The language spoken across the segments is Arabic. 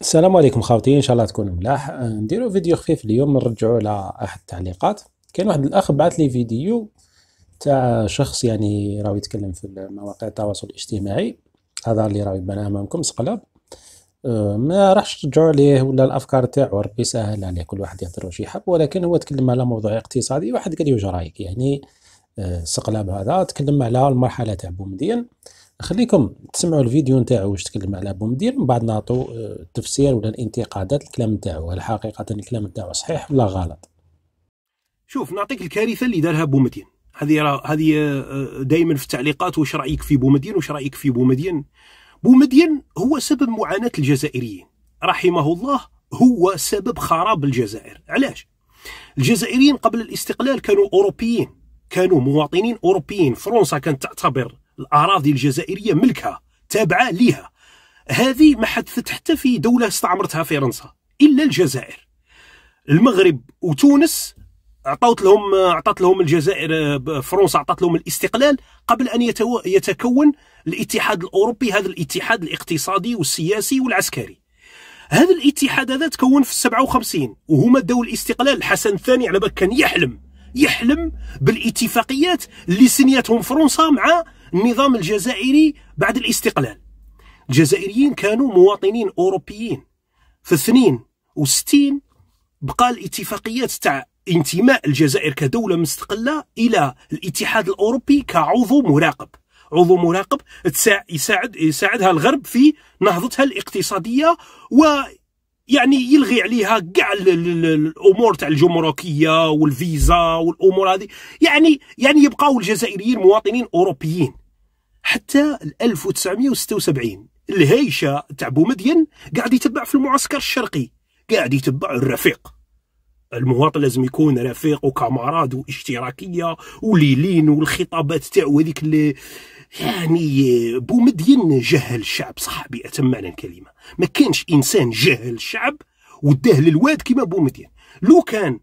السلام عليكم خاوتي ان شاء الله تكونوا ملاح أه، نديرو فيديو خفيف اليوم نرجعوا على احد التعليقات كاين واحد الاخ بعث لي فيديو تاع شخص يعني راهو يتكلم في مواقع التواصل الاجتماعي هذا اللي راهو يبان امامكم سقلاب أه، ما راحش ترجعوا ليه ولا الافكار تاعو ربي يسهل عليه كل واحد يهضر واش يحب ولكن هو تكلم على موضوع اقتصادي واحد قال لي واش رايك يعني أه، سقلاب هذا تكلم على المرحله تاع بومدين خليكم تسمعوا الفيديو نتاعو واش تكلم على بومدير من بعد نعطوا آه، التفسير ولا الانتقادات الكلام نتاعو هل حقيقه الكلام نتاعو صحيح ولا غلط شوف نعطيك الكارثه اللي دارها بومدين هذه را... هذه آه، دائما في التعليقات واش رايك في بومدين واش رايك في بومدين بومدين هو سبب معاناه الجزائريين رحمه الله هو سبب خراب الجزائر علاش الجزائريين قبل الاستقلال كانوا اوروبيين كانوا مواطنين اوروبيين فرنسا كانت تعتبر الاراضي الجزائريه ملكها تابعه ليها هذه ما حدثت حتى في دوله استعمرتها فرنسا الا الجزائر المغرب وتونس عطاوت لهم عطات لهم الجزائر فرنسا عطات لهم الاستقلال قبل ان يتو... يتكون الاتحاد الاوروبي هذا الاتحاد الاقتصادي والسياسي والعسكري هذا الاتحاد هذا تكون في 57 وهما داو الاستقلال الحسن الثاني على بالك كان يحلم يحلم بالاتفاقيات اللي سنيتهم فرنسا مع النظام الجزائري بعد الاستقلال الجزائريين كانوا مواطنين أوروبيين في 62 بقى الاتفاقيات تاع انتماء الجزائر كدولة مستقلة إلى الاتحاد الأوروبي كعضو مراقب عضو مراقب يساعد يساعدها الغرب في نهضتها الاقتصادية و يعني يلغي عليها كاع الامور تاع الجمركيه والفيزا والامور هذه يعني يعني يبقاو الجزائريين مواطنين اوروبيين حتى 1976 الهيشه تاع بومدين قاعد يتبع في المعسكر الشرقي قاعد يتبع الرفيق المواطن لازم يكون رفيق وكامراد واشتراكيه وليلين والخطابات تاعو هذيك اللي يعني بومدين جهل الشعب صح بأتم معنى الكلمة ما كانش إنسان جهل الشعب وداه للواد كيما بومدين لو كان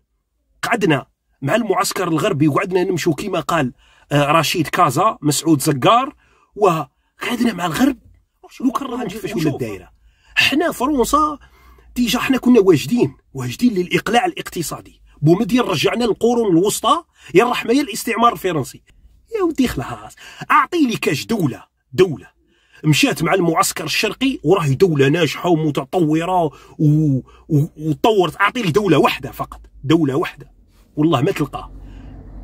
قعدنا مع المعسكر الغربي وقعدنا نمشوا كيما قال آه، رشيد كازا مسعود زقار وقعدنا مع الغرب لو كان راه نشوف ولا الدائرة حنا فرنسا ديجا حنا كنا واجدين واجدين للإقلاع الاقتصادي بومدين رجعنا للقرون الوسطى يا الرحمة يا الاستعمار الفرنسي ودي خلاص اعطيني كاش دوله دوله مشات مع المعسكر الشرقي وراهي دوله ناجحه ومتطوره و... و... وطورت اعطيني دوله واحده فقط دوله واحده والله ما تلقاها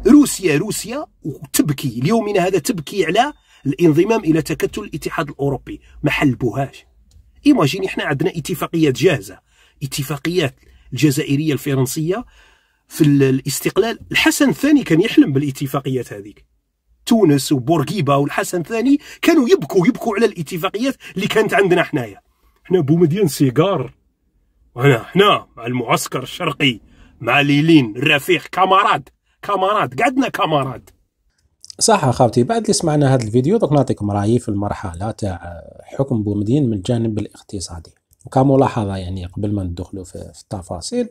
روسيا روسيا وتبكي ليومنا هذا تبكي على الانضمام الى تكتل الاتحاد الاوروبي ما حلبوهاش ايماجيني احنا عندنا اتفاقيات جاهزه اتفاقيات الجزائريه الفرنسيه في الاستقلال الحسن الثاني كان يحلم بالاتفاقيات هذيك تونس وبورقيبه والحسن الثاني كانوا يبكوا يبكوا على الاتفاقيات اللي كانت عندنا حنايا حنا بومدين سيجار هنا حنا مع المعسكر الشرقي مع ليلين الرفيق كامارات كامارات قعدنا كامارات صح خاوتي بعد اللي سمعنا هذا الفيديو دوك نعطيكم رايي في المرحله تاع حكم بومدين من الجانب الاقتصادي وكملاحظه يعني قبل ما ندخلوا في التفاصيل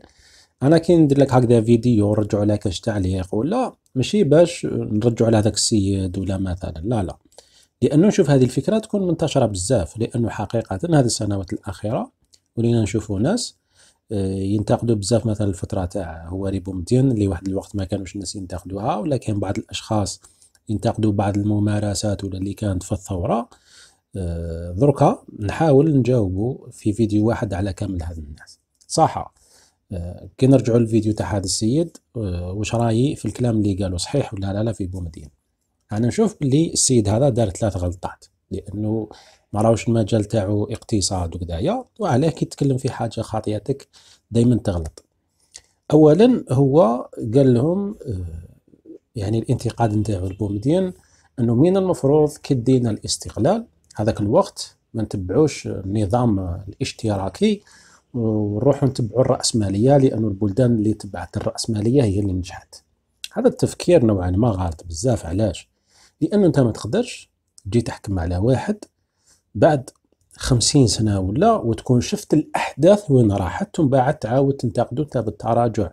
انا كي ندير لك هكذا فيديو ورجعوا لك تعليق ولا ماشي باش نرجعوا على هذاك السيد ولا مثلا لا لا لانه نشوف هذه الفكره تكون منتشره بزاف لانه حقيقه هذه السنوات الاخيره ولينا نشوفوا ناس آه، ينتقدوا بزاف مثلا الفتره تاع هو بومدين اللي واحد الوقت ما كانوش الناس ينتقدوها ولا كان بعض الاشخاص ينتقدوا بعض الممارسات ولا اللي كانت في الثوره آه، دركا نحاول نجاوبوا في فيديو واحد على كامل هذه الناس صح كي نرجعوا للفيديو تاع هذا السيد آه، واش رايي في الكلام اللي قاله صحيح ولا لا لا في بومدين انا نشوف بلي السيد هذا دار ثلاث غلطات لانه ما راوش المجال تاعو اقتصاد وكدايا وعليه كي تتكلم في حاجه خاطيتك دائما تغلط اولا هو قال لهم آه، يعني الانتقاد نتاعو لبومدين انه من المفروض كي دينا الاستقلال هذاك الوقت ما نتبعوش النظام الاشتراكي ونروحوا نتبعوا الرأسمالية لأن البلدان اللي تبعت الرأسمالية هي اللي نجحت هذا التفكير نوعا ما غلط بزاف علاش لان أنت ما تقدرش تجي تحكم على واحد بعد خمسين سنة ولا وتكون شفت الأحداث وين راحت ومن بعد تعاود تنتقدو أنت بالتراجع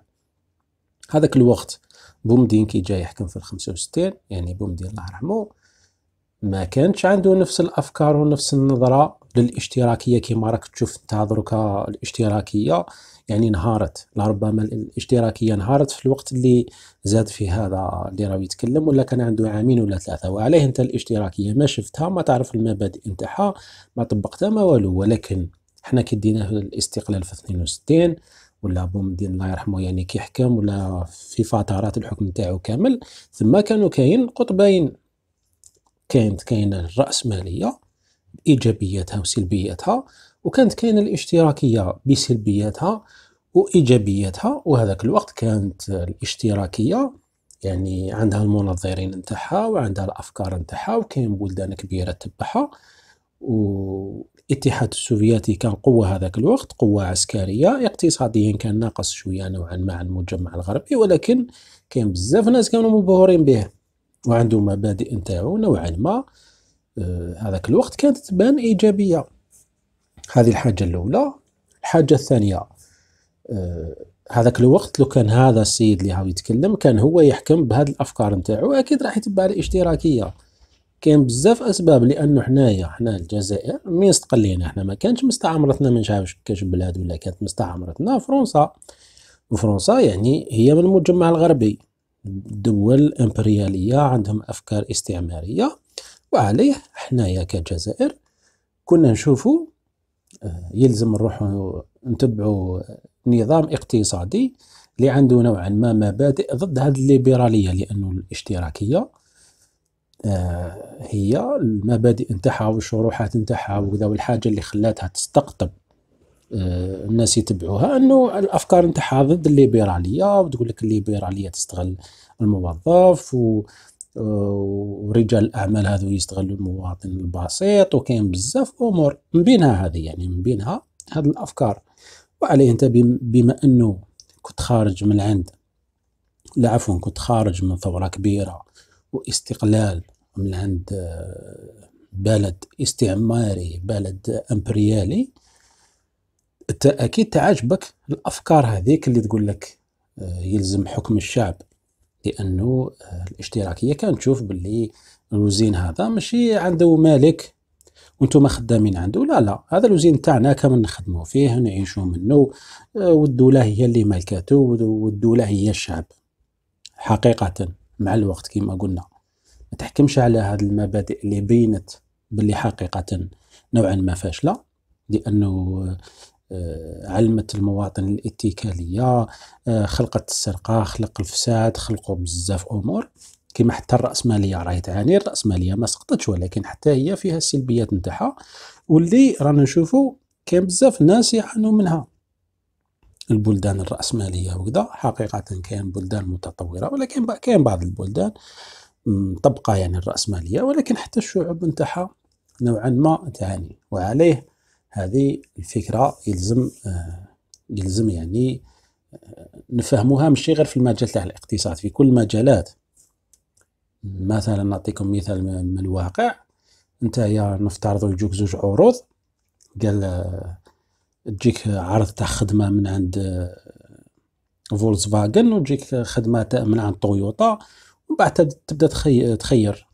هذاك الوقت بومدين كي جاي يحكم في الخمسة وستين يعني بومدين الله يرحمه ما كانش عنده نفس الأفكار ونفس النظرة للاشتراكيه كما راك تشوف انت دروكا الاشتراكيه يعني انهارت لربما الاشتراكيه انهارت في الوقت اللي زاد في هذا اللي راه يتكلم ولا كان عنده عامين ولا ثلاثه وعليه انت الاشتراكيه ما شفتها ما تعرف المبادئ نتاعها ما طبقتها ما والو ولكن حنا كي الاستقلال في 62 ولا بومدين الله يرحمه يعني كي حكم ولا في فترات الحكم نتاعو كامل ثم كانوا كاين قطبين كانت كاين الرأسمالية ايجابياتها وسلبياتها وكانت كاينه الاشتراكيه بسلبياتها وايجابياتها وهذاك الوقت كانت الاشتراكيه يعني عندها المنظرين نتاعها وعندها الافكار نتاعها وكاين بلدان كبيره تبعها والاتحاد السوفيتي كان قوة هذاك الوقت قوة عسكرية اقتصاديا كان ناقص شوية نوعا ما عن المجمع الغربي ولكن كان بزاف ناس كانوا مبهورين به وعنده مبادئ نتاعو نوعا ما آه، هذاك الوقت كانت تبان إيجابية هذه الحاجة الأولى الحاجة الثانية آه، هذاك الوقت لو كان هذا السيد اللي هاو يتكلم كان هو يحكم بهذه الافكار نتاعو اكيد راح يتبع الاشتراكيه كاين بزاف اسباب لانه حنايا حنا الجزائر من استقلينا حنا ما كانش مستعمرتنا من نعرفش كاش بلاد ولا كانت مستعمرتنا فرنسا وفرنسا يعني هي من المجمع الغربي دول امبرياليه عندهم افكار استعماريه وعليه حنايا كجزائر كنا نشوفوا آه، يلزم نروحوا نتبعوا نظام اقتصادي اللي عنده نوعا ما مبادئ ضد هذه الليبراليه لانه الاشتراكيه آه، هي المبادئ نتاعها والشروحات نتاعها وكذا والحاجه اللي خلاتها تستقطب آه، الناس يتبعوها انه الافكار نتاعها ضد الليبراليه وتقول لك الليبراليه تستغل الموظف و ورجال الاعمال هذو يستغلوا المواطن البسيط وكاين بزاف امور من بينها هذه يعني من بينها هذه الافكار وعليه انت بما انه كنت خارج من عند لا عفوا كنت خارج من ثوره كبيره واستقلال من عند آه، بلد استعماري بلد امبريالي اكيد تعجبك الافكار هذيك اللي تقول لك آه، يلزم حكم الشعب لانه آه، الاشتراكيه كانت تشوف باللي الوزين هذا ماشي عنده مالك وانتم خدامين عنده لا لا هذا الوزين تاعنا كامل نخدموا فيه نعيشوا منه آه، والدوله هي اللي مالكاته والدوله هي الشعب حقيقه مع الوقت كما قلنا ما تحكمش على هذه المبادئ اللي بينت باللي حقيقه نوعا ما فاشله لانه آه، آه، علمت المواطن الاتكاليه آه، خلقت السرقه خلق الفساد خلقوا بزاف امور كما حتى الراسماليه راهي تعاني الراسماليه ما سقطتش ولكن حتى هي فيها السلبيات نتاعها واللي رانا نشوفوا كاين بزاف ناس يعانوا منها البلدان الراسماليه وكذا حقيقه كاين بلدان متطوره ولكن كاين بعض البلدان طبقه يعني الراسماليه ولكن حتى الشعوب نتاعها نوعا ما تعاني وعليه هذه الفكره يلزم آه، يلزم يعني آه، نفهموها ماشي غير في المجال تاع الاقتصاد في كل المجالات مثلا نعطيكم مثال من الواقع انت يا نفترض يجوك زوج عروض قال آه، تجيك عرض تاع خدمه من عند فولكس فاجن وتجيك خدمه من عند طويوتا وبعد بعد تبدا تخير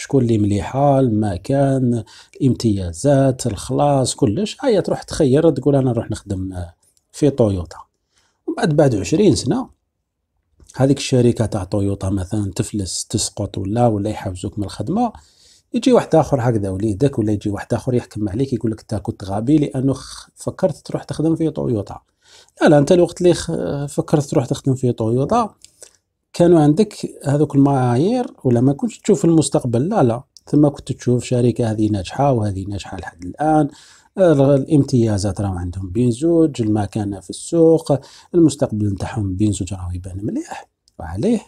شكون اللي مليحه المكان الامتيازات الخلاص كلش هيا تروح تخير تقول انا نروح نخدم آه، في تويوتا ومن بعد بعد 20 سنه هذيك الشركه تاع تويوتا مثلا تفلس تسقط ولا ولا يحفزوك من الخدمه يجي واحد اخر هكذا وليدك ولا يجي واحد اخر يحكم عليك يقول لك انت كنت غبي لانه فكرت تروح تخدم في تويوتا لا لا انت الوقت اللي فكرت تروح تخدم في تويوتا كانوا عندك هذوك المعايير ولا ما كنتش تشوف المستقبل لا لا ثم كنت تشوف شركه هذه ناجحه وهذه ناجحه لحد الان الامتيازات راهم عندهم بين زوج المكانه في السوق المستقبل نتاعهم بين زوج راهو يبان مليح وعليه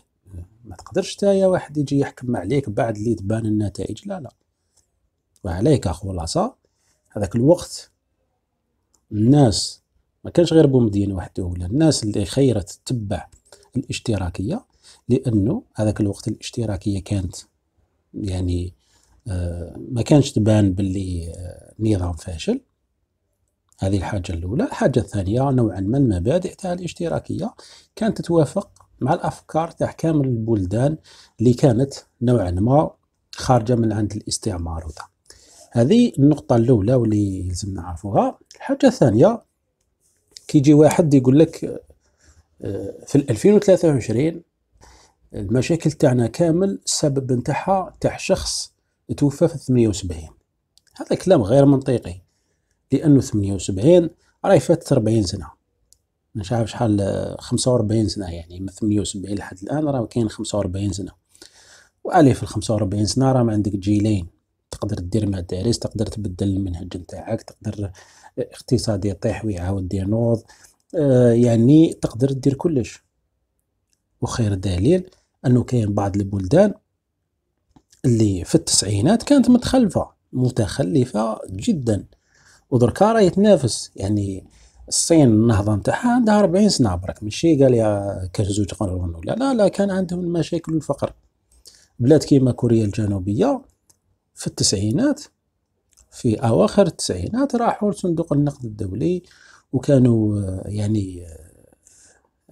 ما تقدرش تايا واحد يجي يحكم عليك بعد اللي تبان النتائج لا لا وعليك خلاصه هذاك الوقت الناس ما كانش غير بومدين وحده ولا الناس اللي خيرت تتبع الاشتراكيه لانه هذاك الوقت الاشتراكيه كانت يعني آه، ما كانش تبان باللي آه، نظام فاشل هذه الحاجة الأولى الحاجة الثانية نوعا ما المبادئ تاع الاشتراكية كانت تتوافق مع الأفكار تاع كامل البلدان اللي كانت نوعا ما خارجة من عند الاستعمار وذا هذه النقطة الأولى واللي لازم نعرفوها الحاجة الثانية كيجي واحد يقول لك آه، في 2023 المشاكل تاعنا كامل السبب نتاعها تاع شخص توفى في 78 هذا كلام غير منطقي لانه 78 راهي فاتت 40 سنه مش عارف شحال 45 سنه يعني من 78 لحد الان راه كاين 45 سنه وعلي في ال 45 سنه راه ما عندك جيلين تقدر دير مدارس تقدر تبدل المنهج نتاعك تقدر اقتصادي يطيح ويعاود دير نوض آه يعني تقدر دير كلش وخير دليل انه كاين بعض البلدان اللي في التسعينات كانت متخلفه متخلفه جدا ودركا راه يتنافس يعني الصين النهضه نتاعها عندها 40 سنه برك ماشي قال يا كاش زوج قرون ولا لا لا كان عندهم المشاكل والفقر بلاد كيما كوريا الجنوبيه في التسعينات في اواخر التسعينات راحوا لصندوق النقد الدولي وكانوا آه، يعني آه،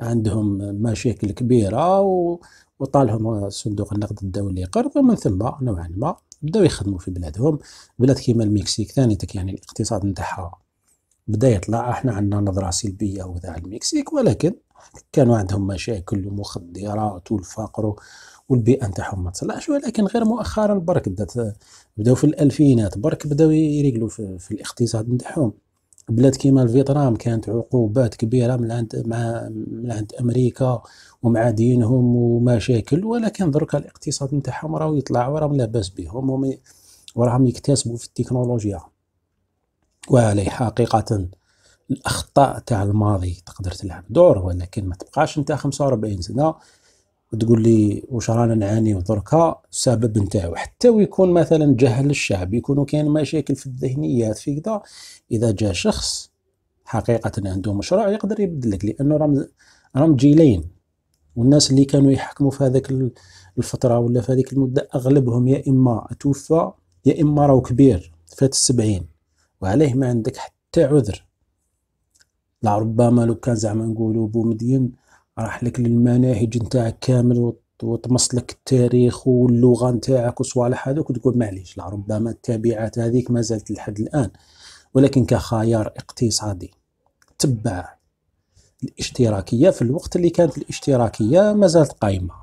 عندهم مشاكل كبيره وطالهم صندوق النقد الدولي قرض ومن ثم نوعا ما بداو يخدموا في بلادهم بلاد كيما المكسيك ثاني تك يعني الاقتصاد نتاعها بدا يطلع احنا عندنا نظره سلبيه وذا المكسيك ولكن كانوا عندهم مشاكل ومخدرات والفقر والبيئه نتاعهم ما تصلحش ولكن غير مؤخرا برك بدات بداو في الالفينات برك بداو يريقلوا في, في الاقتصاد نتاعهم بلاد كيما الفيتنام كانت عقوبات كبيره من عند مع من عند امريكا ومع دينهم ومشاكل ولكن دركا الاقتصاد نتاعهم راهو يطلع وراهم لاباس بهم وراهم يكتسبوا في التكنولوجيا وعلي حقيقه الاخطاء تاع الماضي تقدر تلعب دور ولكن ما تبقاش انت 45 سنه وتقول لي واش رانا نعانيو دركا السبب نتاعو حتى ويكون مثلا جهل الشعب يكونوا كاين مشاكل في الذهنيات في كذا اذا جاء شخص حقيقه عنده مشروع يقدر يبدلك لانه راهم راهم جيلين والناس اللي كانوا يحكموا في هذاك الفتره ولا في هذيك المده اغلبهم يا اما توفى يا اما راهو كبير فات السبعين وعليه ما عندك حتى عذر لا ربما لو كان زعما نقولوا بومدين راح لك للمناهج نتاعك كامل وتمص لك التاريخ واللغه نتاعك وصوالح هذوك وتقول معليش لا ربما التبعات هذيك ما زالت لحد الان ولكن كخيار اقتصادي تبع الاشتراكيه في الوقت اللي كانت الاشتراكيه ما زالت قايمه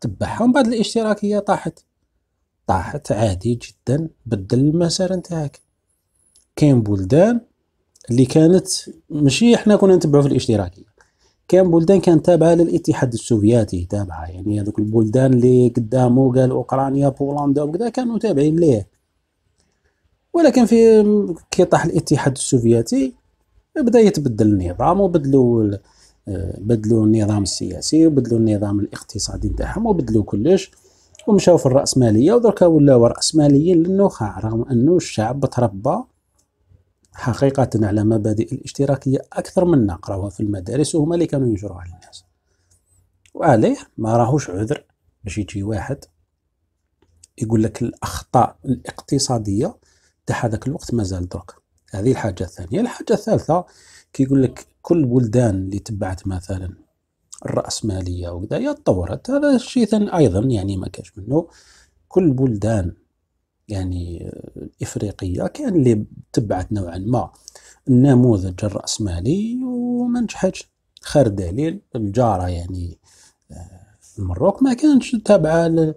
تبعها ومن بعد الاشتراكيه طاحت طاحت عادي جدا بدل المسار نتاعك كاين بلدان اللي كانت ماشي احنا كنا نتبعو في الاشتراكيه كان بلدان كانت تابعه للاتحاد السوفيتي تابعه يعني هذوك البلدان اللي قدامه قال اوكرانيا بولندا وكذا كانوا تابعين ليه ولكن في كي طاح الاتحاد السوفيتي بدا يتبدل النظام وبدلوا آه، بدلوا النظام السياسي وبدلوا النظام الاقتصادي نتاعهم وبدلوا كلش ومشاو في الراسماليه ودركا ولاو راسماليين للنخاع رغم انه الشعب تربى حقيقة على مبادئ الاشتراكية أكثر منا قراوها في المدارس وهما اللي كانوا ينشروها على الناس وعليه ما راهوش عذر باش يجي واحد يقول لك الأخطاء الاقتصادية تاع هذاك الوقت مازال درك هذه الحاجة الثانية الحاجة الثالثة كيقول لك كل بلدان اللي تبعت مثلا الرأسمالية وكذا هي تطورت هذا الشيء ثاني أيضا يعني ما كاش منه كل بلدان يعني الافريقيه كان اللي تبعت نوعا ما النموذج الراسمالي وما نجحتش خير دليل الجاره يعني المروك آه، ما كانتش تابعه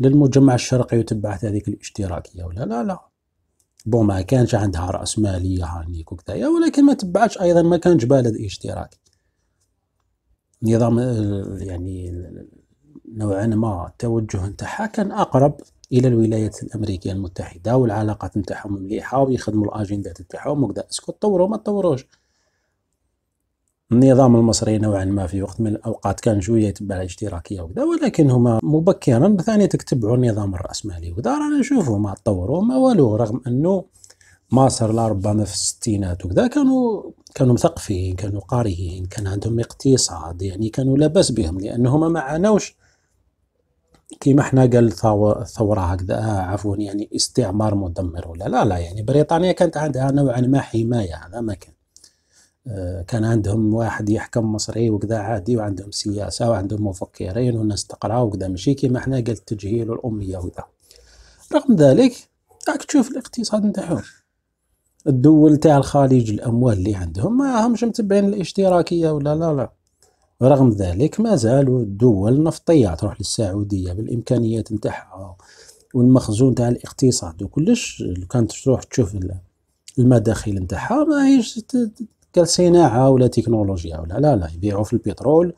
للمجمع الشرقي وتبعت هذيك الاشتراكيه ولا لا لا بون ما كانش عندها راس ماليه هانيك يعني وكذايا ولكن ما تبعتش ايضا ما كانش بلد اشتراكي نظام آه، يعني نوعا ما التوجه نتاعها كان اقرب الى الولايات الامريكيه المتحده والعلاقات نتاعهم مليحه ويخدموا الاجندات نتاعهم وكذا اسكو تطوروا ما تطوروش النظام المصري نوعا ما في وقت من الاوقات كان شويه يتبع الاشتراكيه وكذا ولكن هما مبكرا ثاني تتبعوا النظام الراسمالي وكذا رانا نشوفوا ما تطوروا ما والو رغم انه مصر لا ربما في الستينات وكذا كانوا كانوا مثقفين كانوا قارئين كان عندهم اقتصاد يعني كانوا لاباس بهم لانهم ما عانوش كيما حنا قال الثوره هكذا آه عفوا يعني استعمار مدمر ولا لا لا يعني بريطانيا كانت عندها نوعا ما حمايه هذا ما كان آه، كان عندهم واحد يحكم مصري وكذا عادي وعندهم سياسه وعندهم مفكرين والناس تقرا وكذا ماشي كيما حنا قال التجهيل والاميه وكذا رغم ذلك راك تشوف الاقتصاد نتاعهم الدول تاع الخليج الاموال اللي عندهم ما همش متبعين الاشتراكيه ولا لا لا رغم ذلك ما زالوا الدول النفطية تروح للسعودية بالإمكانيات نتاعها والمخزون تاع الاقتصاد وكلش لو كانت تروح تشوف المداخل نتاعها ماهيش كصناعة ولا تكنولوجيا ولا لا لا يبيعوا في البترول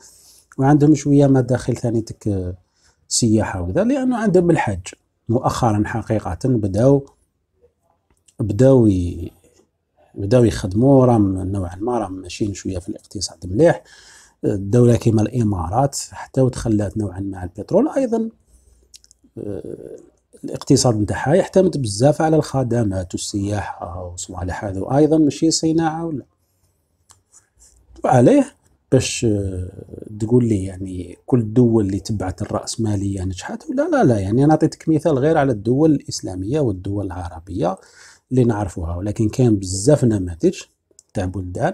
وعندهم شوية مداخل ثانية تك سياحة وكذا لأنه عندهم الحج مؤخرا حقيقة بداو بداو بداو يخدموا راهم نوعا ما راهم ماشيين شوية في الاقتصاد مليح دولة كما الإمارات حتى وتخلات نوعا ما عن البترول أيضا آه، الاقتصاد نتاعها يعتمد بزاف على الخدمات والسياحة وصوالح هذو أيضا ماشي صناعة ولا وعليه باش آه، تقول لي يعني كل الدول اللي تبعت الرأسمالية نجحت ولا لا لا يعني أنا عطيتك مثال غير على الدول الإسلامية والدول العربية اللي نعرفوها ولكن كاين بزاف نماذج تاع بلدان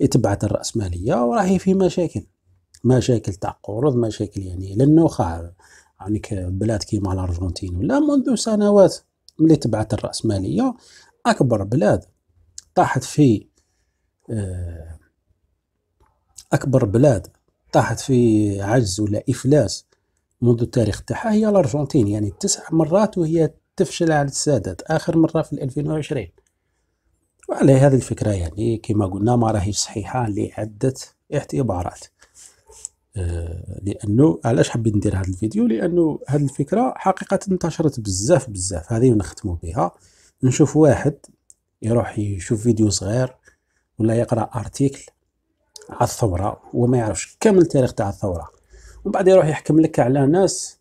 يتبعت الرأسمالية وراهي في مشاكل مشاكل تاع قروض مشاكل يعني لأنه خا عنك يعني بلاد كيما الأرجنتين ولا منذ سنوات ملي تبعت الرأسمالية أكبر بلاد طاحت في آه، أكبر بلاد طاحت في عجز ولا إفلاس منذ التاريخ تاعها هي الأرجنتين يعني تسع مرات وهي تفشل على السادات آخر مرة في 2020 وعلى هذه الفكرة يعني كما قلنا ما راهيش صحيحة لعدة اعتبارات آه، لانه علاش حبيت ندير هذا الفيديو لانه هذه الفكره حقيقه انتشرت بزاف بزاف هذه نختموا بها نشوف واحد يروح يشوف فيديو صغير ولا يقرا ارتيكل على الثوره وما يعرفش كامل التاريخ تاع الثوره ومن بعد يروح يحكم لك على ناس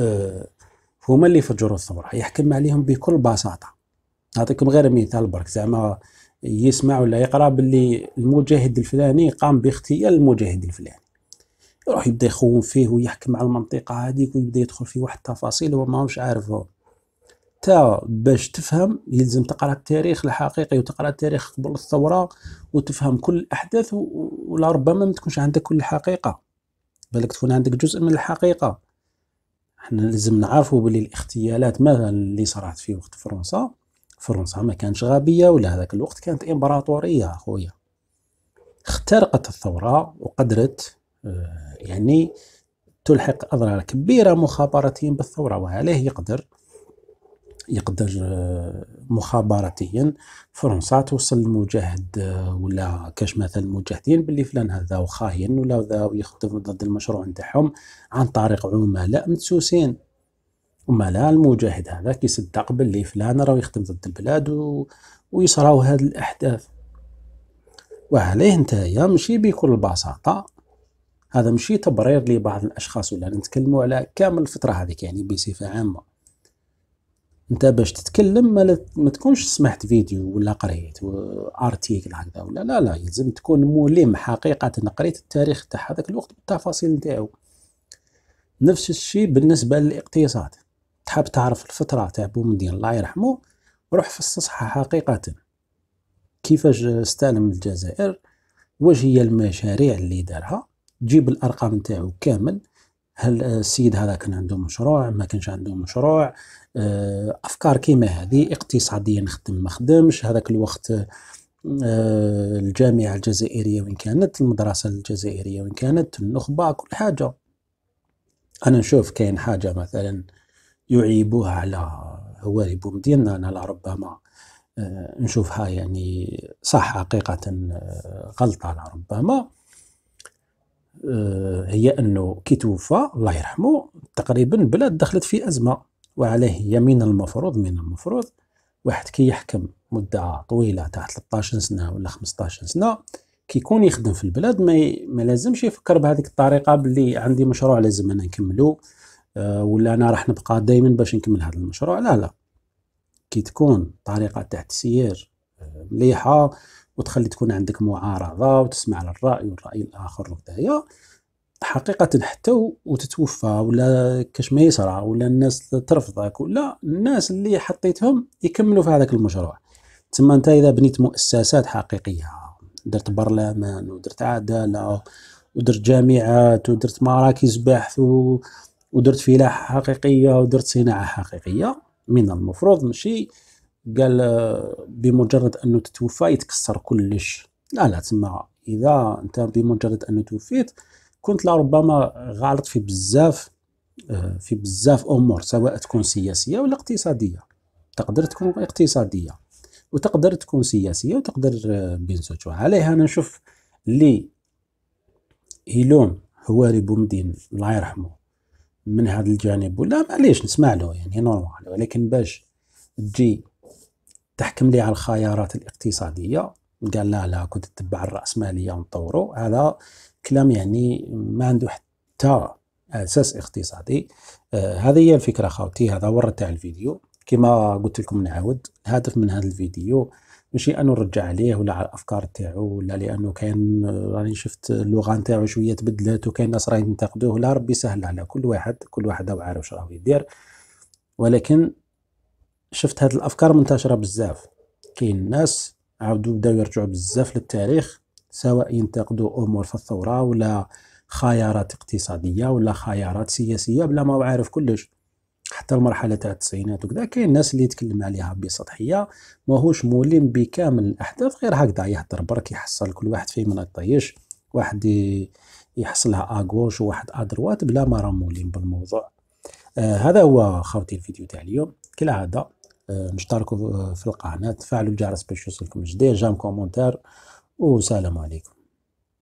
آه، هما اللي فجروا الثوره يحكم عليهم بكل بساطه نعطيكم غير مثال برك زعما يسمع ولا يقرا باللي المجاهد الفلاني قام باغتيال المجاهد الفلاني يروح يبدا يخون فيه ويحكم على المنطقه هذيك ويبدا يدخل في واحد التفاصيل هو ماهوش عارفه تا باش تفهم يلزم تقرا التاريخ الحقيقي وتقرا التاريخ قبل الثوره وتفهم كل الاحداث ولا ربما ما تكونش عندك كل الحقيقه بالك تكون عندك جزء من الحقيقه احنا لازم نعرفوا بلي الاغتيالات مثلا اللي صارت في وقت فرنسا فرنسا ما كانتش غابيه ولا هذاك الوقت كانت إمبراطورية أخويا اخترقت الثورة وقدرت آه، يعني تلحق أضرار كبيرة مخابراتيا بالثورة وعليه يقدر يقدر آه، مخابراتيا فرنسا توصل المجاهد آه، ولا كاش مثلا المجاهدين باللي فلان هذا وخاين ولا ذا ويخدم ضد المشروع نتاعهم عن طريق عملاء مدسوسين وما لا المجاهد هذا كيصدق باللي فلان راه يخدم ضد البلاد و... ويصراو هاد الاحداث وعليه نتايا ماشي بكل بساطه هذا ماشي تبرير لبعض الاشخاص ولا نتكلموا على كامل الفتره هذيك يعني بصفه عامه انت باش تتكلم ما تكونش سمعت فيديو ولا قريت ارتيكل هكذا ولا لا لا يلزم تكون ملم حقيقه قريت التاريخ تاع هذاك الوقت بالتفاصيل نتاعو نفس الشيء بالنسبه للاقتصاد تحب تعرف الفطرة تاع بومدين الله يرحمه روح فصصها حقيقة كيفاش استلم الجزائر واش هي المشاريع اللي دارها جيب الارقام نتاعو كامل هل السيد هذا كان عنده مشروع ما كانش عنده مشروع آه، افكار كيما هذه اقتصاديا خدم ما خدمش هذاك الوقت آه، الجامعه الجزائريه وين كانت المدرسه الجزائريه وين كانت النخبه كل حاجه انا نشوف كاين حاجه مثلا يعيبوها على هواربهم ديالنا انا لربما آه، نشوفها يعني صح حقيقة آه، غلطة لربما آه، هي أنه كي توفى الله يرحمه تقريبا بلاد دخلت في أزمة وعليه هي من المفروض من المفروض واحد كي يحكم مدة طويلة تاع 13 سنة ولا 15 سنة كي يكون يخدم في البلاد ما, ي... ما لازمش يفكر بهذيك الطريقة باللي عندي مشروع لازم أنا نكملو آه، ولا انا راح نبقى دائما باش نكمل هذا المشروع لا لا كي تكون طريقه تاع التسيير آه، مليحه وتخلي تكون عندك معارضه وتسمع للراي والراي الاخر وكذايا حقيقة حتى وتتوفى ولا كاش ما يصرى ولا الناس ترفضك ولا الناس اللي حطيتهم يكملوا في هذاك المشروع تما انت اذا بنيت مؤسسات حقيقية درت برلمان ودرت عدالة ودرت جامعات ودرت مراكز بحث ودرت فلاحه حقيقيه ودرت صناعه حقيقيه من المفروض ماشي قال بمجرد انه تتوفى يتكسر كلش لا لا تسمع اذا انت بمجرد انه توفيت كنت لربما غالط في بزاف آه، في بزاف امور سواء تكون سياسيه ولا اقتصاديه تقدر تكون اقتصاديه وتقدر تكون سياسيه وتقدر آه، بين زوج عليها انا نشوف اللي يلوم هواري بومدين الله يرحمه من هذا الجانب ولا معليش نسمع له يعني نورمال ولكن باش تجي تحكم لي على الخيارات الاقتصاديه قال لا لا كنت تتبع الراسماليه ونطورو هذا كلام يعني ما عنده حتى اساس اقتصادي آه هذه هي الفكره خاوتي هذا هو تاع الفيديو كما قلت لكم نعاود الهدف من هذا الفيديو ماشي انه نرجع عليه ولا على الافكار تاعو ولا لانه كان راني شفت اللغه نتاعو شويه تبدلت وكاين ناس راهي ينتقدوه لا ربي سهل على كل واحد كل واحد هو عارف شنو يدير ولكن شفت هاد الافكار منتشره بزاف كاين ناس عاودوا بداو يرجعوا بزاف للتاريخ سواء ينتقدوا امور في الثوره ولا خيارات اقتصاديه ولا خيارات سياسيه بلا ما هو عارف كلش حتى المرحله تاع التسعينات وكذا كاين الناس اللي يتكلم عليها بسطحيه ماهوش مولم بكامل الاحداث غير هكذا يهضر برك يحصل كل واحد فيه ما يطيش واحد يحصلها اغوش وواحد ادروات بلا ما راه مولين بالموضوع آه هذا هو خوتي الفيديو تاع اليوم كالعاده آه نشتركوا آه، في القناه تفعلوا الجرس باش يوصلكم جديد جام كومونتير والسلام عليكم